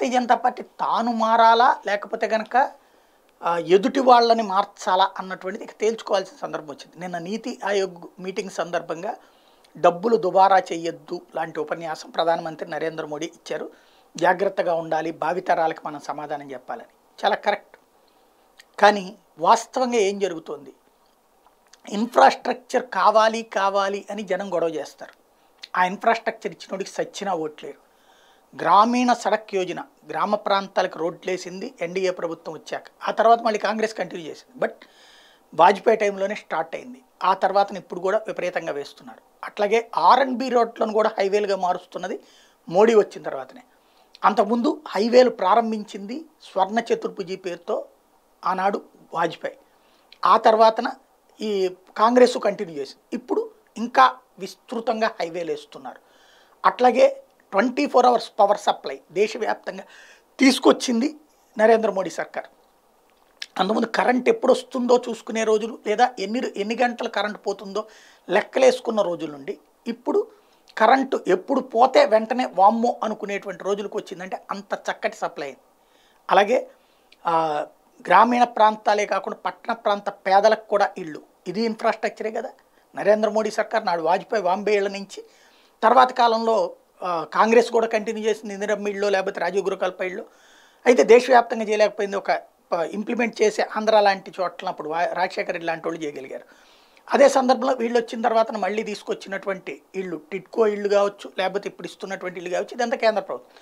భారతీయ Janata party తాను మారాలా లేకపోతే కనుక ఎదుటి వాళ్ళని మార్చాలా అన్నటువంటిది ఇక తేల్చుకోవాల్సిన సందర్భం వచ్చింది నిన్న నీతి ఆయోగ్ మీటింగ్ సందర్భంగా డబ్బులు దుబారా చేయొద్దు లాంటి ఉపన్యాసం ప్రధానమంత్రి నరేంద్ర మోడీ ఇచ్చారు జాగ్రత్తగా ఉండాలి భావితరాలకు మనం సమాధానం చెప్పాలని చాలా కరెక్ట్ కానీ వాస్తవంగా ఏం జరుగుతోంది ఇన్ఫ్రాస్ట్రక్చర్ కావాలి కావాలి అని జనం గొడవ చేస్తారు ఆ ఇన్ఫ్రాస్ట్రక్చర్ ఇచ్చినోడికి సచ్చినా ఓట్లేరు గ్రామీణ సడక్ యోజన గ్రామ ప్రాంతాలకు రోడ్లు వేసింది ఎన్డీఏ ప్రభుత్వం వచ్చాక ఆ తర్వాత మళ్ళీ కాంగ్రెస్ కంటిన్యూ చేసింది బట్ వాజ్పేయి టైంలోనే స్టార్ట్ అయింది ఆ తర్వాత ఇప్పుడు కూడా విపరీతంగా వేస్తున్నారు అట్లాగే ఆర్ అండ్ బి రోడ్లను కూడా హైవేలుగా మారుస్తున్నది మోడీ వచ్చిన తర్వాతనే అంతకుముందు హైవేలు ప్రారంభించింది స్వర్ణ చతుర్భుజి పేరుతో ఆనాడు వాజ్పేయి ఆ తర్వాతన ఈ కాంగ్రెస్ కంటిన్యూ చేసింది ఇప్పుడు ఇంకా విస్తృతంగా హైవేలు వేస్తున్నారు అట్లాగే twenty four hours power supply దేశవ్యాప్తంగా తీసుకొచ్చింది నరేంద్ర మోడీ సర్కార్ అందుముందు కరెంట్ ఎప్పుడు వస్తుందో చూసుకునే రోజులు లేదా ఎన్ని ఎన్ని గంటలు కరెంట్ పోతుందో లెక్కలేసుకున్న రోజుల నుండి ఇప్పుడు కరెంటు ఎప్పుడు పోతే వెంటనే వామ్మో అనుకునేటువంటి రోజులకు వచ్చిందంటే అంత చక్కటి సప్లై అయింది అలాగే గ్రామీణ ప్రాంతాలే కాకుండా పట్టణ ప్రాంత పేదలకు కూడా ఇళ్ళు ఇది ఇన్ఫ్రాస్ట్రక్చరే కదా నరేంద్ర మోడీ సర్కార్ నాడు వాజ్పేయి వాంబేళ్ల నుంచి తర్వాత కాలంలో కాంగ్రెస్ కూడా కంటిన్యూ చేసింది ఇందిరమ్మిళ్ళలో లేకపోతే రాజీవ్ గురుకల్పైళ్ళలో అయితే దేశవ్యాప్తంగా చేయలేకపోయింది ఒక ఇంప్లిమెంట్ చేసే ఆంధ్ర లాంటి చోట్ల అప్పుడు రాజశేఖర రెడ్డి లాంటి వాళ్ళు చేయగలిగారు అదే సందర్భంలో వీళ్ళు వచ్చిన తర్వాత మళ్ళీ తీసుకొచ్చినటువంటి ఇళ్ళు టిట్కో ఇళ్ళు కావచ్చు లేకపోతే ఇప్పుడు ఇస్తున్నటువంటి ఇల్లు కావచ్చు ఇదంతా కేంద్ర ప్రభుత్వం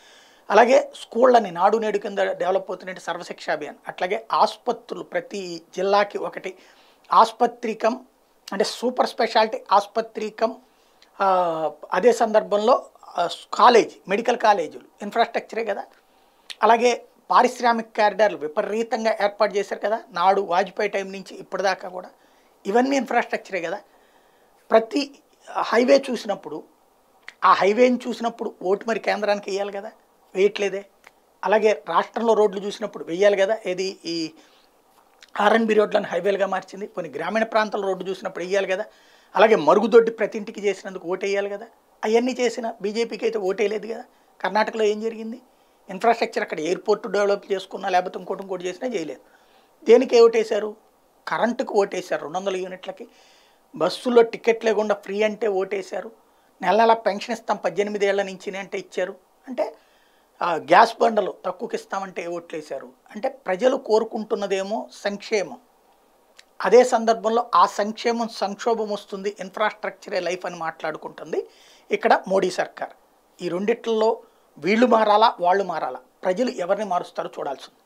అలాగే స్కూళ్ళని నాడు నేడు కింద డెవలప్ అవుతున్నట్టు సర్వశిక్ష అభియాన్ అట్లాగే ఆసుపత్రులు ప్రతి జిల్లాకి ఒకటి ఆసుపత్రికం అంటే సూపర్ స్పెషాలిటీ ఆసుపత్రికం అదే సందర్భంలో కాలేజ్ మెడికల్ కాలేజీలు ఇన్ఫ్రాస్ట్రక్చరే కదా అలాగే పారిశ్రామిక కారిడార్లు విపరీతంగా ఏర్పాటు చేశారు కదా నాడు వాజ్పేయి టైం నుంచి ఇప్పటిదాకా కూడా ఇవన్నీ ఇన్ఫ్రాస్ట్రక్చరే కదా ప్రతి హైవే చూసినప్పుడు ఆ హైవేని చూసినప్పుడు ఓటు మరి కేంద్రానికి వేయాలి కదా వేయట్లేదే అలాగే రాష్ట్రంలో రోడ్లు చూసినప్పుడు వేయాలి కదా ఏది ఈ ఆర్ఎన్బి రోడ్లను హైవేలుగా మార్చింది కొన్ని గ్రామీణ ప్రాంతాల రోడ్డు చూసినప్పుడు వేయాలి కదా అలాగే మరుగుదొడ్డి ప్రతి ఇంటికి చేసినందుకు ఓటు వేయాలి కదా అవన్నీ చేసిన బీజేపీకి అయితే ఓటే లేదు కదా కర్ణాటకలో ఏం జరిగింది ఇన్ఫ్రాస్ట్రక్చర్ అక్కడ ఎయిర్పోర్ట్ డెవలప్ చేసుకున్నా లేకపోతే ఇంకోటి ఇంకోటి చేసినా చేయలేదు దేనికి ఓటేశారు కరెంటుకు ఓటేశారు రెండు వందల యూనిట్లకి బస్సులో టికెట్ లేకుండా ఫ్రీ అంటే ఓటేశారు నెల నెల పెన్షన్ ఇస్తాం పద్దెనిమిది ఏళ్ల నుంచి అంటే ఇచ్చారు అంటే గ్యాస్ బండలు తక్కువకి ఇస్తామంటే ఓట్లేశారు అంటే ప్రజలు కోరుకుంటున్నదేమో సంక్షేమం అదే సందర్భంలో ఆ సంక్షేమం సంక్షోభం వస్తుంది ఇన్ఫ్రాస్ట్రక్చరే లైఫ్ అని మాట్లాడుకుంటుంది ఇక్కడ మోడీ సర్కార్ ఈ రెండిట్లలో వీళ్ళు మారాలా వాళ్ళు మారాలా ప్రజలు ఎవరిని మారుస్తారో చూడాల్సింది